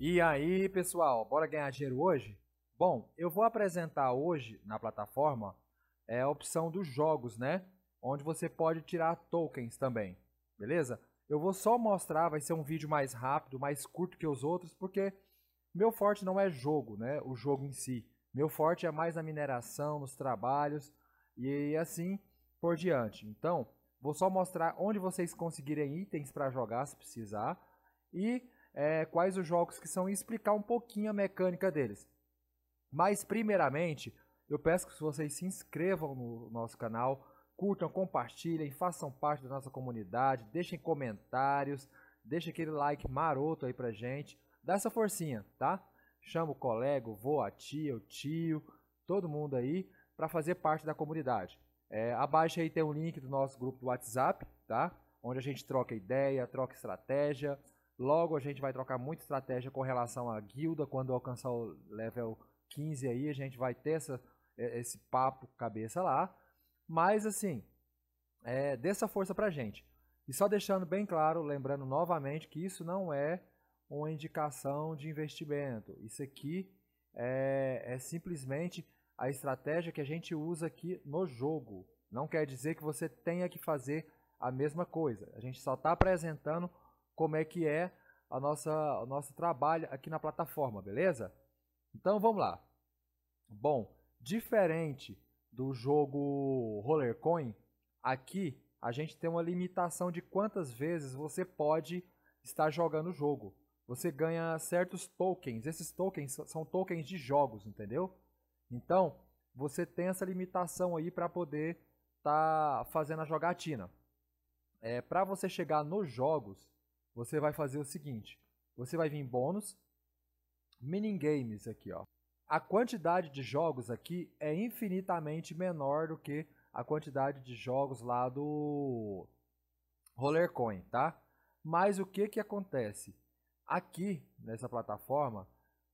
E aí, pessoal, bora ganhar dinheiro hoje? Bom, eu vou apresentar hoje na plataforma é, a opção dos jogos, né? Onde você pode tirar tokens também, beleza? Eu vou só mostrar, vai ser um vídeo mais rápido, mais curto que os outros, porque meu forte não é jogo, né? O jogo em si. Meu forte é mais na mineração, nos trabalhos e assim por diante. Então, vou só mostrar onde vocês conseguirem itens para jogar se precisar e é, quais os jogos que são e explicar um pouquinho a mecânica deles. Mas primeiramente, eu peço que vocês se inscrevam no nosso canal, curtam, compartilhem, façam parte da nossa comunidade, deixem comentários, deixem aquele like maroto aí pra gente, dá essa forcinha, tá? Chama o colega, o vô, a tia, o tio, todo mundo aí para fazer parte da comunidade. É, abaixo aí tem um link do nosso grupo do WhatsApp, tá? Onde a gente troca ideia, troca estratégia, Logo a gente vai trocar muita estratégia com relação à guilda. Quando alcançar o level 15 aí, a gente vai ter essa, é, esse papo cabeça lá. Mas assim, é, dê essa força pra gente. E só deixando bem claro, lembrando novamente que isso não é uma indicação de investimento. Isso aqui é, é simplesmente a estratégia que a gente usa aqui no jogo. Não quer dizer que você tenha que fazer a mesma coisa. A gente só está apresentando como é que é a nossa, o nosso trabalho aqui na plataforma, beleza? Então vamos lá. Bom, diferente do jogo Rollercoin, aqui a gente tem uma limitação de quantas vezes você pode estar jogando o jogo. Você ganha certos tokens. Esses tokens são tokens de jogos, entendeu? Então, você tem essa limitação aí para poder estar tá fazendo a jogatina. É, para você chegar nos jogos, você vai fazer o seguinte: você vai vir em bônus, minigames aqui, ó. A quantidade de jogos aqui é infinitamente menor do que a quantidade de jogos lá do Rollercoin, tá? Mas o que que acontece? Aqui nessa plataforma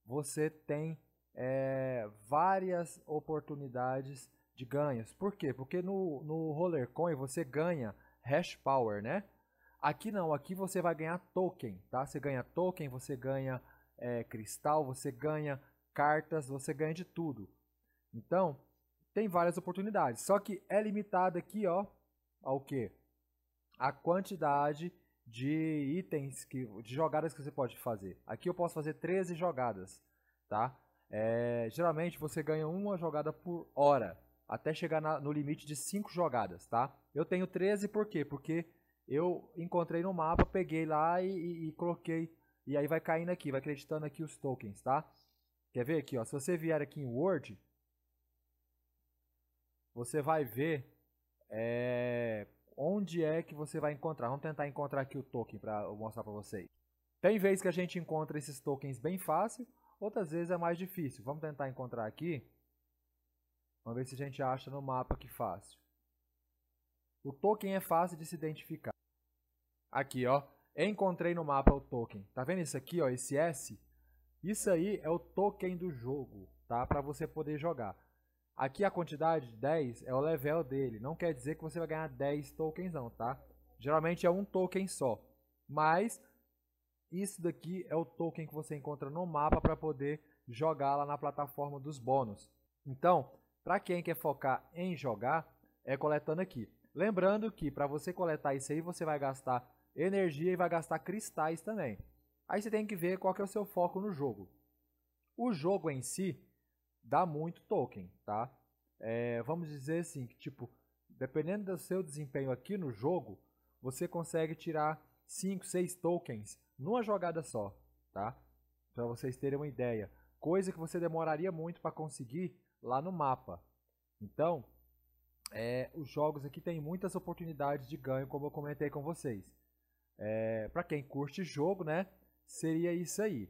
você tem é, várias oportunidades de ganhos. Por quê? Porque no, no Rollercoin você ganha hash power, né? Aqui não, aqui você vai ganhar token, tá? Você ganha token, você ganha é, cristal, você ganha cartas, você ganha de tudo. Então, tem várias oportunidades. Só que é limitado aqui, ó, ao que? A quantidade de itens, que, de jogadas que você pode fazer. Aqui eu posso fazer 13 jogadas, tá? É, geralmente você ganha uma jogada por hora, até chegar na, no limite de 5 jogadas, tá? Eu tenho 13 por quê? Porque eu encontrei no mapa, peguei lá e, e, e coloquei. E aí vai caindo aqui, vai acreditando aqui os tokens, tá? Quer ver aqui, ó? Se você vier aqui em Word, você vai ver é, onde é que você vai encontrar. Vamos tentar encontrar aqui o token para mostrar para vocês. Tem vezes que a gente encontra esses tokens bem fácil, outras vezes é mais difícil. Vamos tentar encontrar aqui. Vamos ver se a gente acha no mapa que fácil. O token é fácil de se identificar. Aqui, ó. Encontrei no mapa o token. Tá vendo isso aqui, ó? Esse S? Isso aí é o token do jogo, tá? Para você poder jogar. Aqui a quantidade, 10, é o level dele. Não quer dizer que você vai ganhar 10 tokens não, tá? Geralmente é um token só. Mas isso daqui é o token que você encontra no mapa para poder jogar lá na plataforma dos bônus. Então, para quem quer focar em jogar, é coletando aqui. Lembrando que para você coletar isso aí, você vai gastar energia e vai gastar cristais também. Aí você tem que ver qual que é o seu foco no jogo. O jogo em si dá muito token, tá? É, vamos dizer assim, que tipo, dependendo do seu desempenho aqui no jogo, você consegue tirar 5, 6 tokens numa jogada só, tá? Para vocês terem uma ideia. Coisa que você demoraria muito para conseguir lá no mapa. Então, é, os jogos aqui têm muitas oportunidades de ganho, como eu comentei com vocês. É, para quem curte jogo, né? Seria isso aí.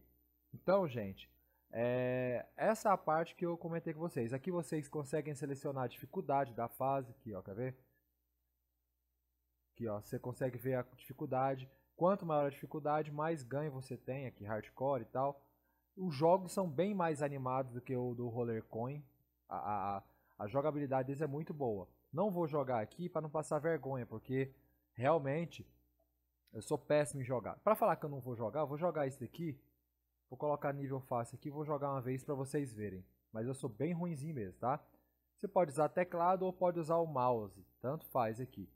Então, gente, é, essa é a parte que eu comentei com vocês. Aqui vocês conseguem selecionar a dificuldade da fase. Aqui, ó, quer ver? Aqui, ó, você consegue ver a dificuldade. Quanto maior a dificuldade, mais ganho você tem aqui, hardcore e tal. Os jogos são bem mais animados do que o do Roller Coin. A, a, a jogabilidade deles é muito boa. Não vou jogar aqui para não passar vergonha, porque realmente eu sou péssimo em jogar. Para falar que eu não vou jogar, eu vou jogar isso daqui. Vou colocar nível fácil aqui, vou jogar uma vez para vocês verem. Mas eu sou bem ruinzinho mesmo, tá? Você pode usar teclado ou pode usar o mouse, tanto faz aqui.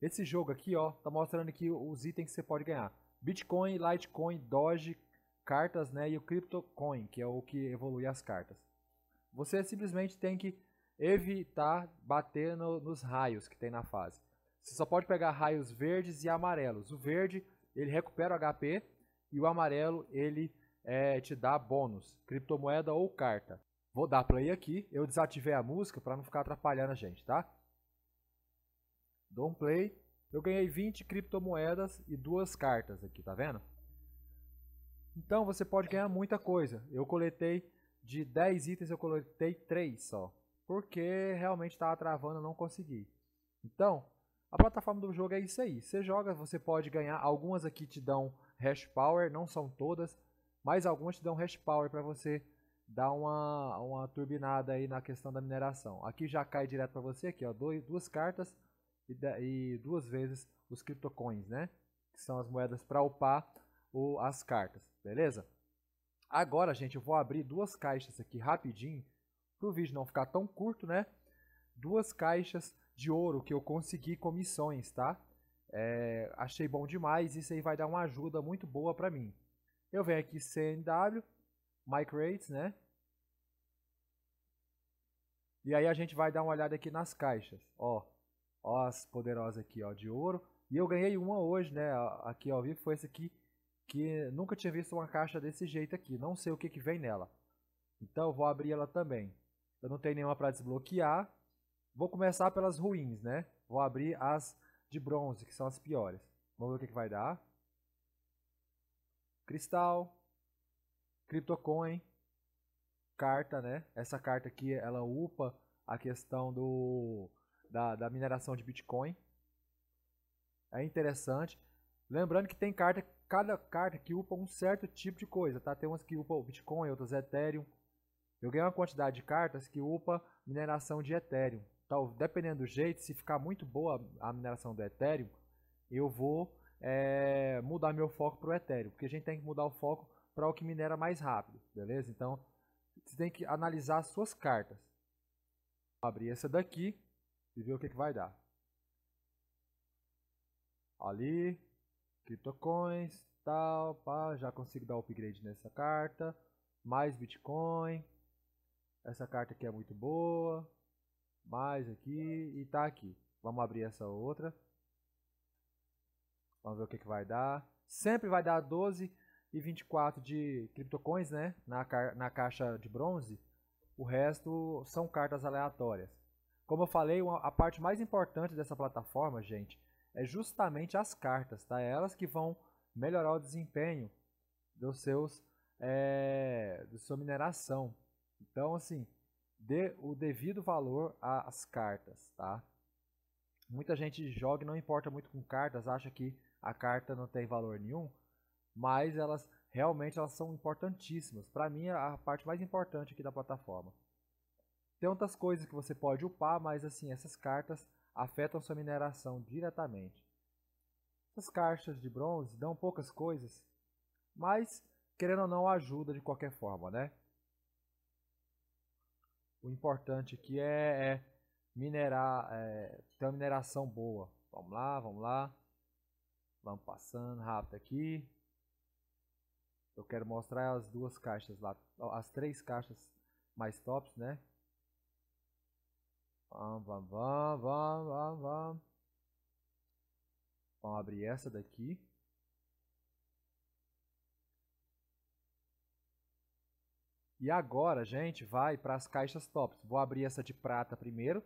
Esse jogo aqui, ó, tá mostrando aqui os itens que você pode ganhar. Bitcoin, Litecoin, Doge, cartas, né, e o CryptoCoin, que é o que evolui as cartas. Você simplesmente tem que evitar bater no, nos raios que tem na fase. Você só pode pegar raios verdes e amarelos. O verde, ele recupera o HP e o amarelo, ele é, te dá bônus, criptomoeda ou carta. Vou dar play aqui, eu desativei a música para não ficar atrapalhando a gente, tá? Dou um play, eu ganhei 20 criptomoedas e duas cartas aqui, tá vendo? Então você pode ganhar muita coisa. Eu coletei de 10 itens, eu coletei 3 só. Porque realmente estava travando, eu não consegui. Então, a plataforma do jogo é isso aí. Você joga, você pode ganhar. Algumas aqui te dão hash power, não são todas, mas algumas te dão hash power para você dar uma, uma turbinada aí na questão da mineração. Aqui já cai direto para você, aqui ó, dois, duas cartas e, e duas vezes os criptocoins, né? Que são as moedas para upar o, as cartas, beleza? Agora, gente, eu vou abrir duas caixas aqui rapidinho, para o vídeo não ficar tão curto, né? Duas caixas de ouro que eu consegui comissões tá? É, achei bom demais, isso aí vai dar uma ajuda muito boa para mim. Eu venho aqui CNW, Mike Rates, né? E aí a gente vai dar uma olhada aqui nas caixas, ó. Ó as poderosas aqui, ó, de ouro. E eu ganhei uma hoje, né, aqui ao vivo, foi essa aqui, que nunca tinha visto uma caixa desse jeito aqui. Não sei o que, que vem nela. Então eu vou abrir ela também. Eu não tenho nenhuma para desbloquear. Vou começar pelas ruins, né? Vou abrir as de bronze, que são as piores. Vamos ver o que, que vai dar. Cristal, CryptoCoin, carta, né? Essa carta aqui, ela upa a questão do, da, da mineração de Bitcoin. É interessante. Lembrando que tem carta, cada carta que upa um certo tipo de coisa, tá? Tem umas que upa o Bitcoin, outras Ethereum. Eu ganhei uma quantidade de cartas que upa mineração de Ethereum tal, dependendo do jeito, se ficar muito boa a mineração do Ethereum, eu vou é, mudar meu foco para o Ethereum, porque a gente tem que mudar o foco para o que minera mais rápido, beleza? Então, você tem que analisar as suas cartas. Vou abrir essa daqui e ver o que, que vai dar. Ali, criptocoins, tal, pá, já consigo dar upgrade nessa carta. Mais Bitcoin. Essa carta aqui é muito boa mais aqui e tá aqui. Vamos abrir essa outra. Vamos ver o que, que vai dar. Sempre vai dar 12 e 24 de criptocoins, né? Na, ca na caixa de bronze. O resto são cartas aleatórias. Como eu falei, uma, a parte mais importante dessa plataforma, gente, é justamente as cartas, tá? É elas que vão melhorar o desempenho dos seus, é, eh, da sua mineração. Então, assim, dê o devido valor às cartas, tá? Muita gente joga e não importa muito com cartas, acha que a carta não tem valor nenhum, mas elas realmente elas são importantíssimas. Para mim é a parte mais importante aqui da plataforma. Tem outras coisas que você pode upar, mas assim, essas cartas afetam sua mineração diretamente. Essas cartas de bronze dão poucas coisas, mas querendo ou não ajuda de qualquer forma, né? o importante aqui é, é minerar, é, ter uma mineração boa. Vamos lá, vamos lá. Vamos passando rápido aqui. Eu quero mostrar as duas caixas lá, as três caixas mais tops, né? Vamos, vamos, vamos, vamos, vamos. Vamos abrir essa daqui. E agora a gente vai para as caixas tops. Vou abrir essa de prata primeiro.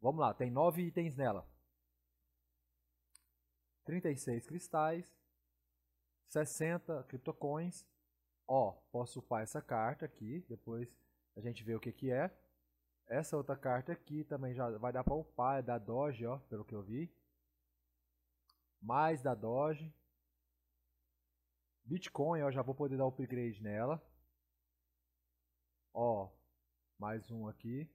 Vamos lá, tem 9 itens nela. 36 cristais, 60 criptocoins. Ó, posso upar essa carta aqui, depois a gente vê o que que é. Essa outra carta aqui também já vai dar para upar, é da Doge, ó, pelo que eu vi. Mais da Doge. Bitcoin, ó, já vou poder dar upgrade nela. Ó, mais um aqui.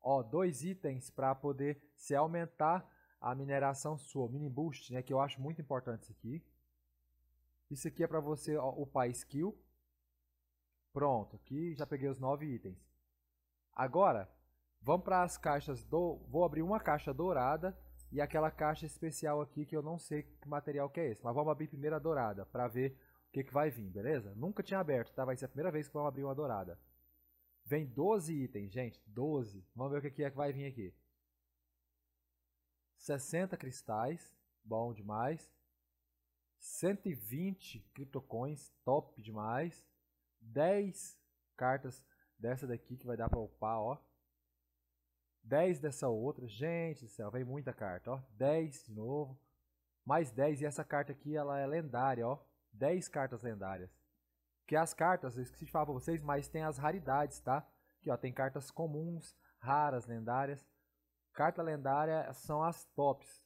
Ó, dois itens para poder se aumentar a mineração sua, mini boost, né, que eu acho muito importante isso aqui. Isso aqui é para você upar skill. Pronto, aqui já peguei os nove itens. Agora, vamos para as caixas do... Vou abrir uma caixa dourada e aquela caixa especial aqui que eu não sei que material que é esse. Mas vamos abrir primeiro a dourada para ver que, que vai vir, beleza? Nunca tinha aberto, tá? Vai ser a primeira vez que vamos abrir uma dourada. Vem 12 itens, gente. 12. Vamos ver o que, que é que vai vir aqui. 60 cristais. Bom demais. 120 criptocoins. Top demais. 10 cartas dessa daqui que vai dar pra upar, ó. 10 dessa outra. Gente do céu, vem muita carta, ó. 10 de novo. Mais 10. E essa carta aqui, ela é lendária, ó. 10 cartas lendárias. Que as cartas, eu esqueci de falar pra vocês, mas tem as raridades, tá? Que ó, tem cartas comuns, raras, lendárias. Carta lendária são as tops.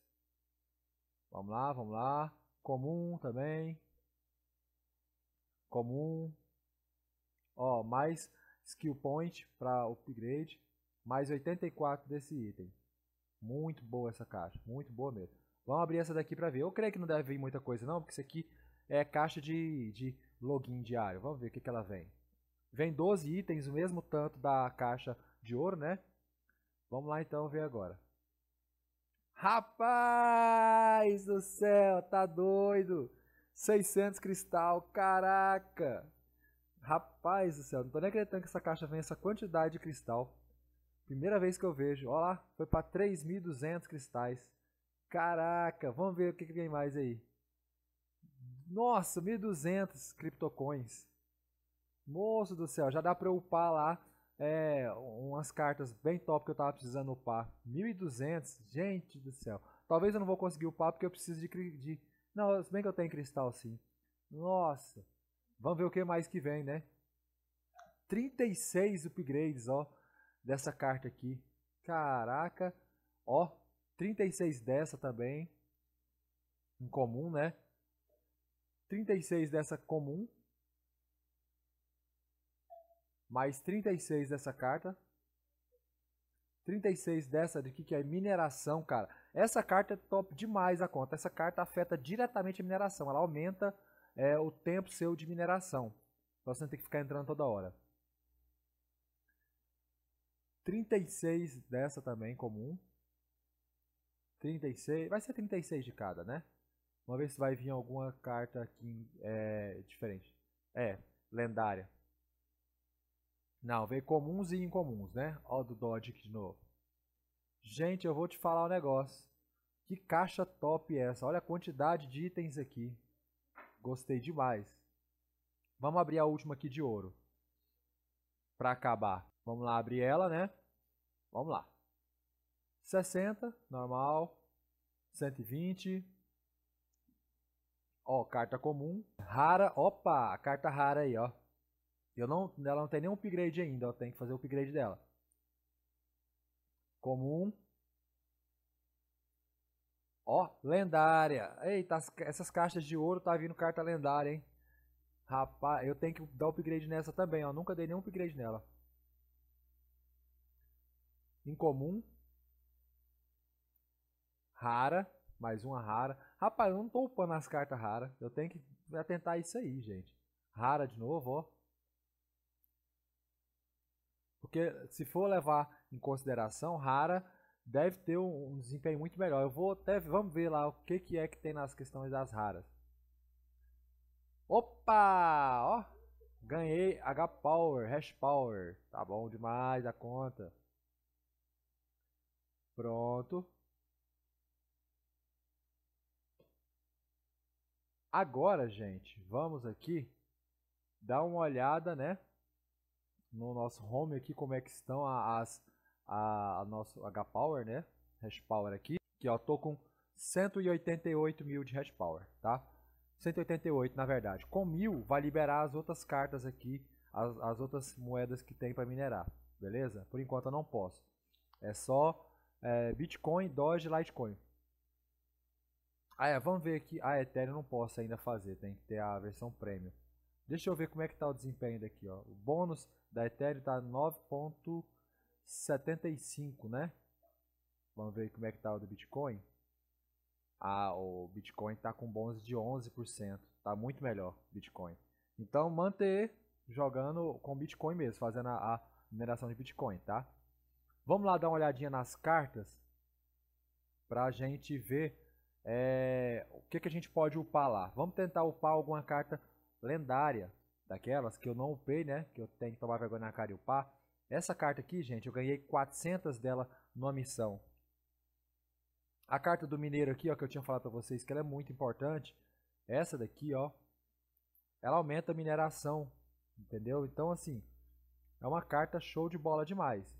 Vamos lá, vamos lá. Comum também. Comum. Ó, mais skill point para upgrade. Mais 84 desse item. Muito boa essa caixa, muito boa mesmo. Vamos abrir essa daqui para ver. Eu creio que não deve vir muita coisa não, porque isso aqui é caixa de, de login diário. Vamos ver o que, que ela vem. Vem 12 itens, o mesmo tanto da caixa de ouro, né? Vamos lá então ver agora. Rapaz do céu, tá doido? 600 cristal, caraca! Rapaz do céu, não tô nem acreditando que essa caixa vem essa quantidade de cristal. Primeira vez que eu vejo. Olha lá, foi para 3.200 cristais. Caraca, vamos ver o que, que vem mais aí. Nossa, 1.200 criptocoins. Moço do céu, já dá pra eu upar lá é, umas cartas bem top que eu tava precisando upar. 1.200, gente do céu. Talvez eu não vou conseguir upar porque eu preciso de, de... Não, se bem que eu tenho cristal sim. Nossa. Vamos ver o que mais que vem, né? 36 upgrades, ó. Dessa carta aqui. Caraca. Ó, 36 dessa também. Incomum, né? 36 dessa comum, mais 36 dessa carta, 36 dessa de que, que é mineração, cara. Essa carta é top demais a conta. Essa carta afeta diretamente a mineração. Ela aumenta é, o tempo seu de mineração. Então você não tem que ficar entrando toda hora. 36 dessa também comum. 36, vai ser 36 de cada, né? Vamos ver se vai vir alguma carta aqui é, diferente. É, lendária. Não, veio comuns e incomuns, né? Ó do Dodge aqui de novo. Gente, eu vou te falar um negócio. Que caixa top é essa. Olha a quantidade de itens aqui. Gostei demais. Vamos abrir a última aqui de ouro. Pra acabar. Vamos lá abrir ela, né? Vamos lá. 60, normal. 120. Ó, carta comum. Rara. Opa, carta rara aí, ó. Eu não, ela não tem nenhum upgrade ainda, ó. Tem que fazer o upgrade dela. Comum. Ó, lendária. Eita, essas caixas de ouro tá vindo carta lendária, hein? Rapaz, eu tenho que dar upgrade nessa também, ó. Nunca dei nenhum upgrade nela. Incomum. Rara. Mais uma rara. Rapaz, eu não tô upando as cartas raras. Eu tenho que atentar isso aí, gente. Rara de novo, ó. Porque se for levar em consideração, rara deve ter um, um desempenho muito melhor. Eu vou até, vamos ver lá o que, que é que tem nas questões das raras. Opa! Ó, ganhei H Power, Hash Power. Tá bom demais a conta. Pronto. Agora, gente, vamos aqui dar uma olhada, né? No nosso home aqui, como é que estão as, a, a nosso H-Power, né? Hash Power aqui. Que ó, tô com 188 mil de Hash Power, tá? 188, na verdade. Com mil, vai liberar as outras cartas aqui, as, as outras moedas que tem para minerar, beleza? Por enquanto eu não posso. É só é, Bitcoin, Doge e Litecoin. Ah, é, vamos ver aqui. Ah, é, Ethereum não posso ainda fazer, tem que ter a versão Premium. Deixa eu ver como é que está o desempenho daqui, ó. O bônus da Ethereum está 9.75, né? Vamos ver como é que está o do Bitcoin. Ah, o Bitcoin está com bônus de 11%. Está muito melhor Bitcoin. Então, manter jogando com Bitcoin mesmo, fazendo a, a mineração de Bitcoin, tá? Vamos lá dar uma olhadinha nas cartas para a gente ver é, o que, que a gente pode upar lá? Vamos tentar upar alguma carta lendária daquelas que eu não upei, né? Que eu tenho que tomar vergonha na cara e upar. Essa carta aqui, gente, eu ganhei 400 dela numa missão. A carta do mineiro aqui, ó, que eu tinha falado pra vocês, que ela é muito importante. Essa daqui, ó, ela aumenta a mineração, entendeu? Então, assim, é uma carta show de bola demais.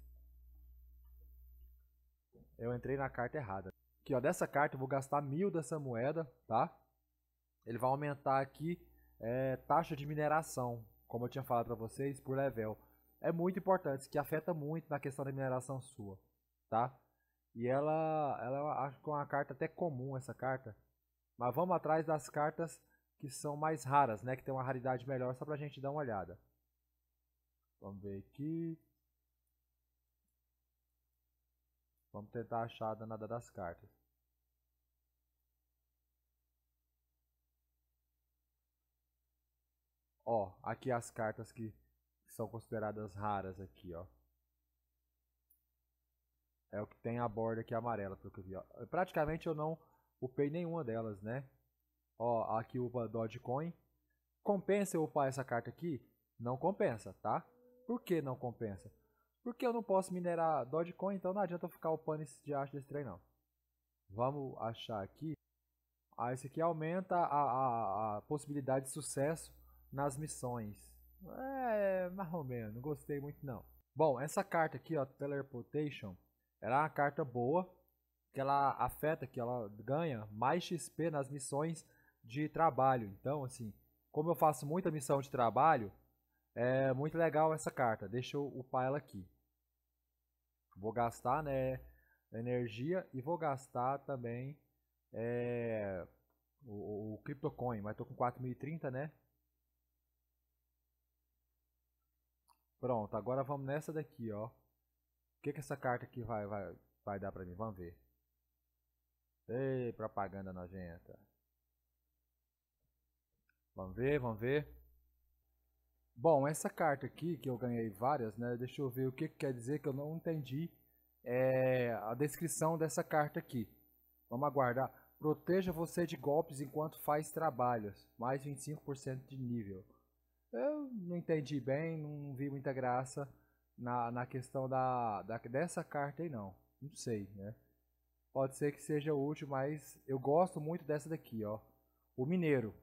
Eu entrei na carta errada ó, dessa carta eu vou gastar mil dessa moeda, tá? Ele vai aumentar aqui é, taxa de mineração, como eu tinha falado para vocês, por level. É muito importante, isso que afeta muito na questão da mineração sua, tá? E ela, ela acho que é uma carta até comum essa carta. Mas vamos atrás das cartas que são mais raras, né? Que tem uma raridade melhor, só pra gente dar uma olhada. Vamos ver aqui. Vamos tentar achar a danada das cartas. Ó, aqui as cartas que são consideradas raras aqui, ó. É o que tem a borda aqui amarela, pelo que eu vi. Ó. Praticamente eu não upei nenhuma delas, né? Ó, aqui upa Dogecoin. Compensa eu upar essa carta aqui? Não compensa, tá? Por que não compensa? Porque eu não posso minerar Dogecoin, então não adianta eu ficar upando esse aço desse trem, não. Vamos achar aqui. Ah, esse aqui aumenta a, a, a possibilidade de sucesso nas missões. É, mais ou menos, não gostei muito não. Bom, essa carta aqui, ó, Teleportation, ela é uma carta boa, que ela afeta, que ela ganha mais XP nas missões de trabalho. Então, assim, como eu faço muita missão de trabalho, é muito legal essa carta. Deixa eu upar ela aqui. Vou gastar, né, energia e vou gastar também é, o, o CryptoCoin, mas tô com 4030, né? Pronto, agora vamos nessa daqui, ó. O que que essa carta aqui vai, vai, vai dar pra mim? Vamos ver. Ei, propaganda nojenta. Vamos ver, vamos ver. Bom, essa carta aqui, que eu ganhei várias, né? Deixa eu ver o que, que quer dizer que eu não entendi é, a descrição dessa carta aqui. Vamos aguardar. Proteja você de golpes enquanto faz trabalhos. Mais 25% de nível. Eu não entendi bem, não vi muita graça na, na questão da, da dessa carta aí não. Não sei, né? Pode ser que seja útil, mas eu gosto muito dessa daqui, ó. O mineiro.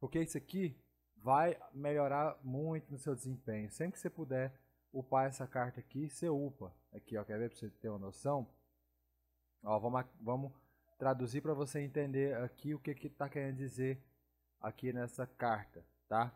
Porque isso aqui vai melhorar muito no seu desempenho. Sempre que você puder upar essa carta aqui, você upa. Aqui, ó, quer ver para você ter uma noção? Ó, vamos, vamos traduzir para você entender aqui o que que tá querendo dizer aqui nessa carta tá?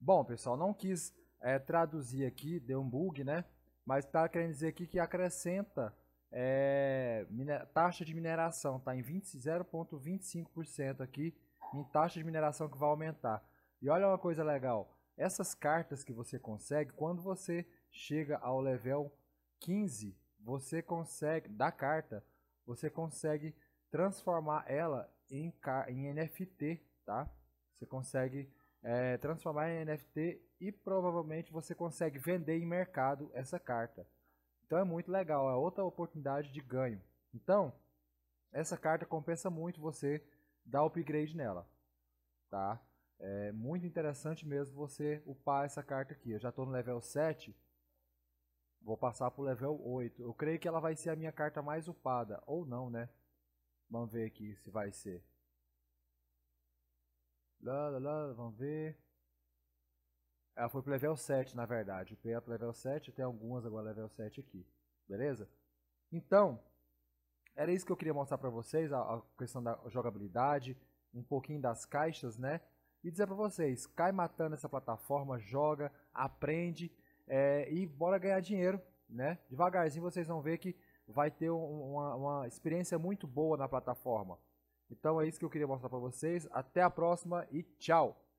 Bom, pessoal, não quis é, traduzir aqui, deu um bug, né? Mas tá querendo dizer aqui que acrescenta é, taxa de mineração, tá em 0,25% aqui em taxa de mineração que vai aumentar. E olha uma coisa legal, essas cartas que você consegue, quando você chega ao level 15, você consegue, da carta, você consegue transformar ela em, em NFT, tá? Você consegue é, transformar em NFT e provavelmente você consegue vender em mercado essa carta. Então é muito legal, é outra oportunidade de ganho. Então, essa carta compensa muito você dar upgrade nela, tá? É muito interessante mesmo você upar essa carta aqui. Eu já estou no level 7, vou passar para o level 8. Eu creio que ela vai ser a minha carta mais upada, ou não, né? Vamos ver aqui se vai ser. Lá, lá, lá, vamos ver. Ela foi pro level 7, na verdade. O é pro level 7, tem algumas agora level 7 aqui. Beleza? Então, era isso que eu queria mostrar para vocês, a, questão da jogabilidade, um pouquinho das caixas, né? E dizer para vocês, cai matando essa plataforma, joga, aprende é, e bora ganhar dinheiro, né? Devagarzinho vocês vão ver que vai ter uma, uma experiência muito boa na plataforma. Então é isso que eu queria mostrar para vocês. Até a próxima e tchau!